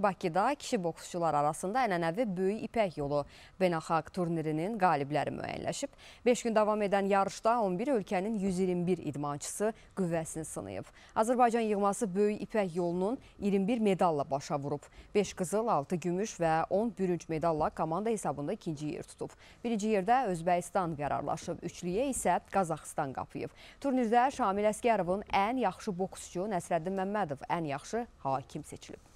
Bakıda kişi boksçular arasında ənənəvi Böyük İpək yolu beynəlxalq turnirinin qalibləri müəyyənləşib. 5 gün davam edən yarışda 11 ölkənin 121 idmançısı qüvvəsini sınayıb. Azərbaycan yığması Böyük İpək yolunun 21 medalla başa vurub. 5 qızıl, 6 gümüş və 10 bürünc medalla komanda hesabında ikinci yer tutub. Birinci yerdə Özbəkistan qərarlaşıb, üçlüyə isə Qazaxıstan qapıyıb. Turnirdə Şamil Əskərovun ən yaxşı boksçu Nəsrəddin Məmmədov ən yaxşı hakim seçilib.